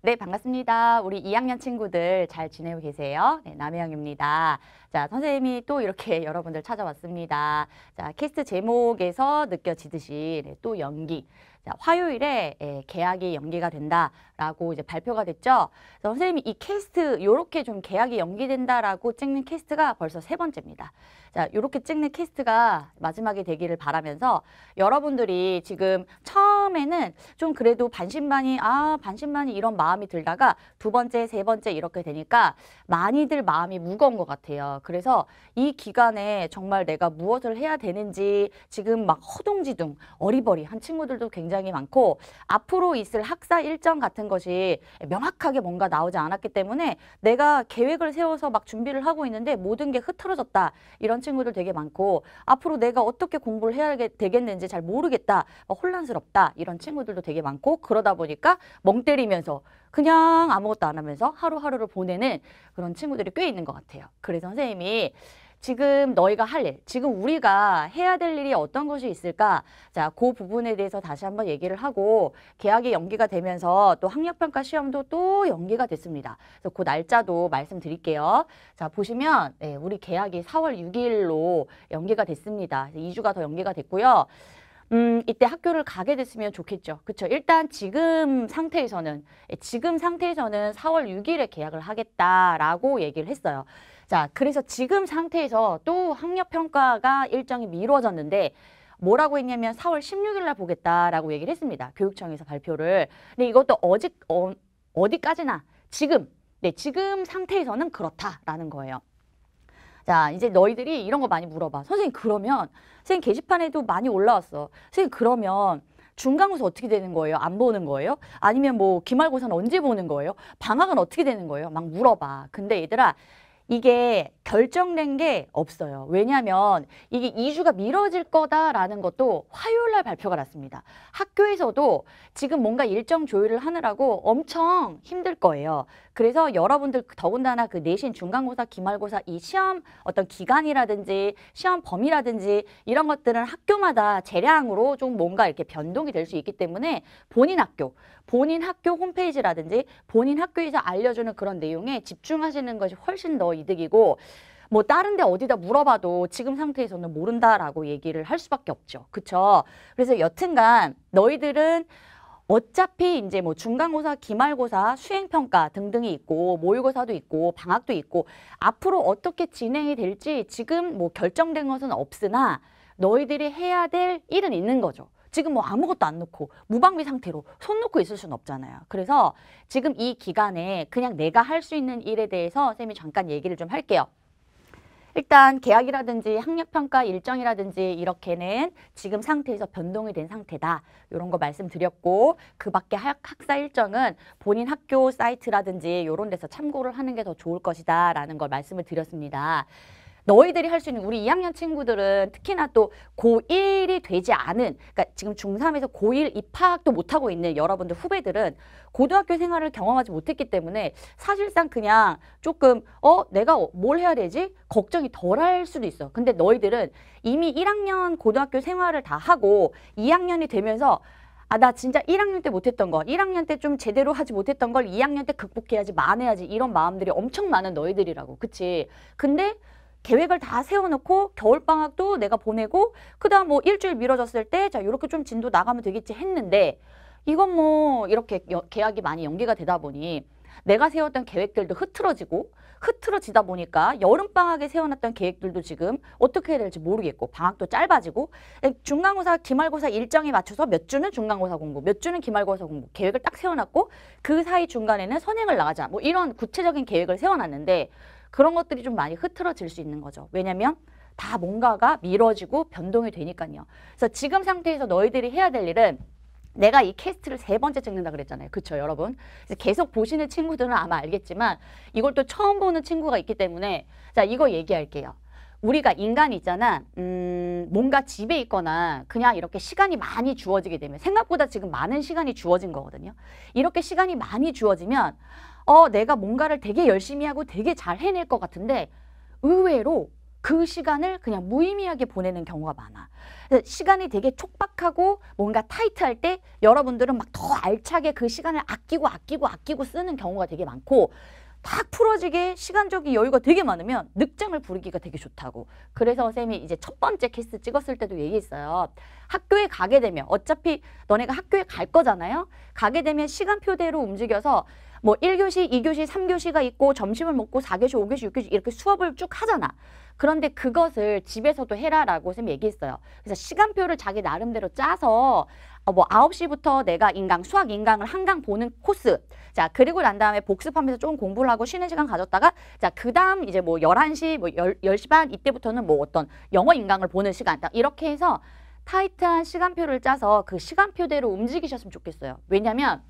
네, 반갑습니다. 우리 2학년 친구들 잘 지내고 계세요? 네, 남혜영입니다. 자, 선생님이 또 이렇게 여러분들 찾아왔습니다. 자, 캐스트 제목에서 느껴지듯이 네, 또 연기. 자, 화요일에 예, 계약이 연기가 된다라고 이제 발표가 됐죠. 그 선생님이 이 캐스트 요렇게 좀 계약이 연기된다라고 찍는 캐스트가 벌써 세 번째입니다. 자, 요렇게 찍는 캐스트가 마지막이 되기를 바라면서 여러분들이 지금 처음 처음에는 좀 그래도 반신반의 아 반신반의 이런 마음이 들다가 두 번째 세 번째 이렇게 되니까 많이들 마음이 무거운 것 같아요. 그래서 이 기간에 정말 내가 무엇을 해야 되는지 지금 막 허둥지둥 어리버리한 친구들도 굉장히 많고 앞으로 있을 학사 일정 같은 것이 명확하게 뭔가 나오지 않았기 때문에 내가 계획을 세워서 막 준비를 하고 있는데 모든 게 흐트러졌다 이런 친구들 되게 많고 앞으로 내가 어떻게 공부를 해야 되겠는지 잘 모르겠다 혼란스럽다 이런 친구들도 되게 많고 그러다 보니까 멍 때리면서 그냥 아무것도 안 하면서 하루하루를 보내는 그런 친구들이 꽤 있는 것 같아요. 그래서 선생님이 지금 너희가 할 일, 지금 우리가 해야 될 일이 어떤 것이 있을까? 자, 그 부분에 대해서 다시 한번 얘기를 하고 계약이 연기가 되면서 또 학력평가 시험도 또 연기가 됐습니다. 그래서 그 날짜도 말씀드릴게요. 자, 보시면 네, 우리 계약이 4월 6일로 연기가 됐습니다. 2주가 더 연기가 됐고요. 음, 이때 학교를 가게 됐으면 좋겠죠. 그렇죠. 일단 지금 상태에서는 예, 지금 상태에서는 4월 6일에 계약을 하겠다라고 얘기를 했어요. 자, 그래서 지금 상태에서 또 학력 평가가 일정이 미뤄졌는데 뭐라고 했냐면 4월 16일 날 보겠다라고 얘기를 했습니다. 교육청에서 발표를. 근데 이것도 어직, 어, 어디까지나 지금 네, 지금 상태에서는 그렇다라는 거예요. 자, 이제 너희들이 이런 거 많이 물어봐. 선생님, 그러면, 선생님 게시판에도 많이 올라왔어. 선생님, 그러면 중간고사 어떻게 되는 거예요? 안 보는 거예요? 아니면 뭐 기말고사는 언제 보는 거예요? 방학은 어떻게 되는 거예요? 막 물어봐. 근데 얘들아, 이게 결정된 게 없어요. 왜냐하면 이게 2주가 미뤄질 거다라는 것도 화요일 날 발표가 났습니다. 학교에서도 지금 뭔가 일정 조율을 하느라고 엄청 힘들 거예요. 그래서 여러분들 더군다나 그 내신 중간고사 기말고사 이 시험 어떤 기간이라든지 시험 범위라든지 이런 것들은 학교마다 재량으로 좀 뭔가 이렇게 변동이 될 수 있기 때문에 본인 학교 본인 학교 홈페이지라든지 본인 학교에서 알려주는 그런 내용에 집중하시는 것이 훨씬 더 이득이고 뭐 다른 데 어디다 물어봐도 지금 상태에서는 모른다라고 얘기를 할 수밖에 없죠. 그렇죠? 그래서 여튼간 너희들은 어차피 이제 뭐 중간고사, 기말고사, 수행평가 등등이 있고 모의고사도 있고 방학도 있고 앞으로 어떻게 진행이 될지 지금 뭐 결정된 것은 없으나 너희들이 해야 될 일은 있는 거죠. 지금 뭐 아무것도 안놓고 무방비 상태로 손 놓고 있을 수는 없잖아요. 그래서 지금 이 기간에 그냥 내가 할 수 있는 일에 대해서 쌤이 잠깐 얘기를 좀 할게요. 일단 계약이라든지 학력평가 일정이라든지 이렇게는 지금 상태에서 변동이 된 상태다. 이런 거 말씀드렸고 그 밖에 학사 일정은 본인 학교 사이트라든지 이런 데서 참고를 하는 게 더 좋을 것이다 라는 걸 말씀을 드렸습니다. 너희들이 할 수 있는 우리 2학년 친구들은 특히나 또 고1이 되지 않은 그러니까 지금 중3에서 고1 입학도 못하고 있는 여러분들 후배들은 고등학교 생활을 경험하지 못했기 때문에 사실상 그냥 조금 어 내가 뭘 해야 되지 걱정이 덜할 수도 있어 근데 너희들은 이미 1학년 고등학교 생활을 다 하고 2학년이 되면서 아, 나 진짜 1학년 때 못했던 거, 1학년 때 좀 제대로 하지 못했던 걸 2학년 때 극복해야지, 만회해야지, 이런 마음들이 엄청 많은 너희들이라고. 그치? 근데 계획을 다 세워놓고 겨울방학도 내가 보내고 그 다음 뭐 일주일 미뤄졌을 때자 이렇게 좀 진도 나가면 되겠지 했는데 이건 뭐 이렇게 여, 계약이 많이 연기가 되다 보니 내가 세웠던 계획들도 흐트러지고 흐트러지다 보니까 여름방학에 세워놨던 계획들도 지금 어떻게 해야 될지 모르겠고 방학도 짧아지고 중간고사 기말고사 일정에 맞춰서 몇 주는 중간고사 공부 몇 주는 기말고사 공부 계획을 딱 세워놨고 그 사이 중간에는 선행을 나가자 뭐 이런 구체적인 계획을 세워놨는데 그런 것들이 좀 많이 흐트러질 수 있는 거죠. 왜냐면 다 뭔가가 미뤄지고 변동이 되니까요. 그래서 지금 상태에서 너희들이 해야 될 일은 내가 이 캐스트를 세 번째 찍는다 그랬잖아요. 그쵸 여러분? 그래서 계속 보시는 친구들은 아마 알겠지만 이걸 또 처음 보는 친구가 있기 때문에 자 이거 얘기할게요. 우리가 인간이 있잖아 음, 뭔가 집에 있거나 그냥 이렇게 시간이 많이 주어지게 되면 생각보다 지금 많은 시간이 주어진 거거든요. 이렇게 시간이 많이 주어지면 어, 내가 뭔가를 되게 열심히 하고 되게 잘 해낼 것 같은데 의외로 그 시간을 그냥 무의미하게 보내는 경우가 많아. 시간이 되게 촉박하고 뭔가 타이트할 때 여러분들은 막 더 알차게 그 시간을 아끼고 아끼고 아끼고 쓰는 경우가 되게 많고 탁 풀어지게 시간적인 여유가 되게 많으면 늑장을 부르기가 되게 좋다고. 그래서 선생님이 이제 첫 번째 케이스 찍었을 때도 얘기했어요. 학교에 가게 되면 어차피 너네가 학교에 갈 거잖아요. 가게 되면 시간표대로 움직여서 뭐 1교시, 2교시, 3교시가 있고 점심을 먹고 4교시, 5교시, 6교시 이렇게 수업을 쭉 하잖아. 그런데 그것을 집에서도 해라라고 선생님 얘기했어요. 그래서 시간표를 자기 나름대로 짜서 어, 뭐 9시부터 내가 인강, 수학 인강을 한강 보는 코스. 자, 그리고 난 다음에 복습하면서 조금 공부를 하고 쉬는 시간 가졌다가 자, 그 다음 이제 뭐 11시, 뭐 10, 10시 반 이때부터는 뭐 어떤 영어 인강을 보는 시간. 이렇게 해서 타이트한 시간표를 짜서 그 시간표대로 움직이셨으면 좋겠어요. 왜냐면 하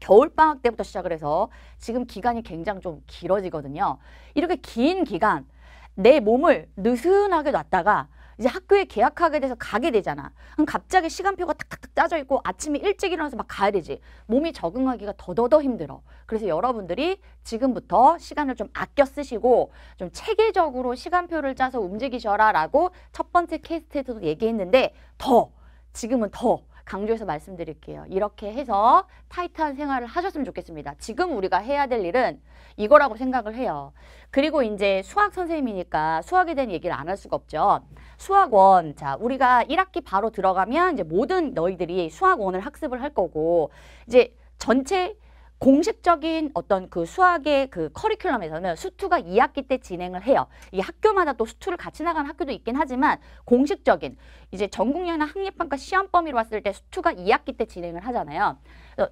겨울방학 때부터 시작을 해서 지금 기간이 굉장히 좀 길어지거든요. 이렇게 긴 기간 내 몸을 느슨하게 놨다가 이제 학교에 계약하게 돼서 가게 되잖아. 그럼 갑자기 시간표가 탁탁탁 짜져 있고 아침에 일찍 일어나서 막 가야 되지. 몸이 적응하기가 더더더 힘들어. 그래서 여러분들이 지금부터 시간을 좀 아껴 쓰시고 좀 체계적으로 시간표를 짜서 움직이셔라 라고 첫 번째 케이스트에서도 얘기했는데 더 지금은 더 강조해서 말씀드릴게요. 이렇게 해서 타이트한 생활을 하셨으면 좋겠습니다. 지금 우리가 해야 될 일은 이거라고 생각을 해요. 그리고 이제 수학 선생님이니까 수학에 대한 얘기를 안 할 수가 없죠. 수학원, 자 우리가 1학기 바로 들어가면 이제 모든 너희들이 수학원을 학습을 할 거고 이제 전체 공식적인 어떤 그 수학의 그 커리큘럼에서는 수투가 2학기 때 진행을 해요. 이 학교마다 또 수투를 같이 나가는 학교도 있긴 하지만 공식적인 이제 전국연한 학력평가 시험 범위로 봤을 때 수투가 2학기 때 진행을 하잖아요.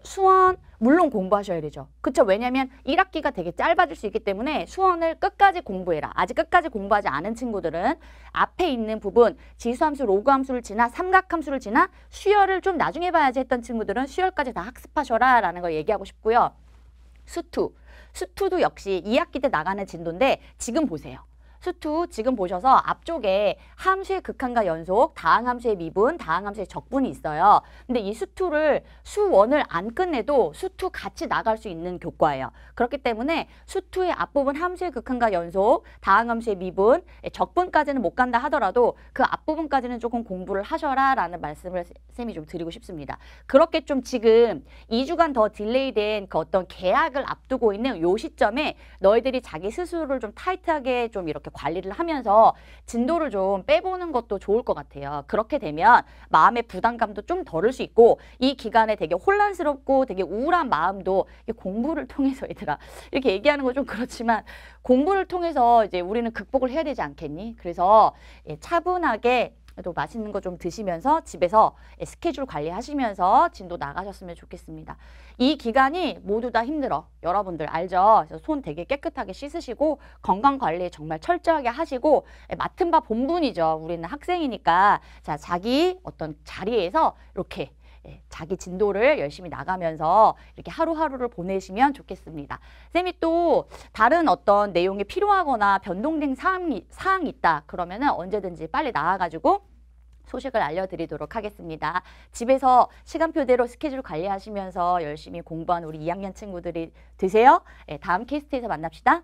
수원 물론 공부하셔야 되죠. 그렇죠 왜냐면 하 1학기가 되게 짧아질 수 있기 때문에 수원을 끝까지 공부해라. 아직 끝까지 공부하지 않은 친구들은 앞에 있는 부분 지수함수, 로그함수를 지나 삼각함수를 지나 수열을 좀 나중에 봐야지 했던 친구들은 수열까지 다 학습하셔라 라는 걸 얘기하고 싶고요. 수투. 수투도 역시 2학기 때 나가는 진도인데 지금 보세요. 수투 지금 보셔서 앞쪽에 함수의 극한과 연속, 다항함수의 미분, 다항함수의 적분이 있어요. 근데 이 수투를 수원을 안 끝내도 수투 같이 나갈 수 있는 교과예요. 그렇기 때문에 수투의 앞부분 함수의 극한과 연속, 다항함수의 미분, 예, 적분까지는 못 간다 하더라도 그 앞부분까지는 조금 공부를 하셔라 라는 말씀을 쌤이 좀 드리고 싶습니다. 그렇게 좀 지금 2주간 더 딜레이된 그 어떤 계약을 앞두고 있는 요 시점에 너희들이 자기 스스로를 좀 타이트하게 좀 이렇게 이렇게 관리를 하면서 진도를 좀 빼보는 것도 좋을 것 같아요. 그렇게 되면 마음의 부담감도 좀 덜을 수 있고 이 기간에 되게 혼란스럽고 되게 우울한 마음도 공부를 통해서 얘들아 이렇게 얘기하는 건 좀 그렇지만 공부를 통해서 이제 우리는 극복을 해야 되지 않겠니? 그래서 예, 차분하게 또 맛있는 거 좀 드시면서 집에서 예, 스케줄 관리하시면서 진도 나가셨으면 좋겠습니다. 이 기간이 모두 다 힘들어. 여러분들 알죠? 그래서 손 되게 깨끗하게 씻으시고 건강 관리 정말 철저하게 하시고 예, 맡은 바 본분이죠. 우리는 학생이니까 자 자기 어떤 자리에서 이렇게 예, 자기 진도를 열심히 나가면서 이렇게 하루하루를 보내시면 좋겠습니다. 쌤이 또 다른 어떤 내용이 필요하거나 변동된 사항이, 사항이 있다 그러면 언제든지 빨리 나와가지고 소식을 알려드리도록 하겠습니다. 집에서 시간표대로 스케줄 관리하시면서 열심히 공부한 우리 2학년 친구들이 되세요. 예, 다음 캐스트에서 만납시다.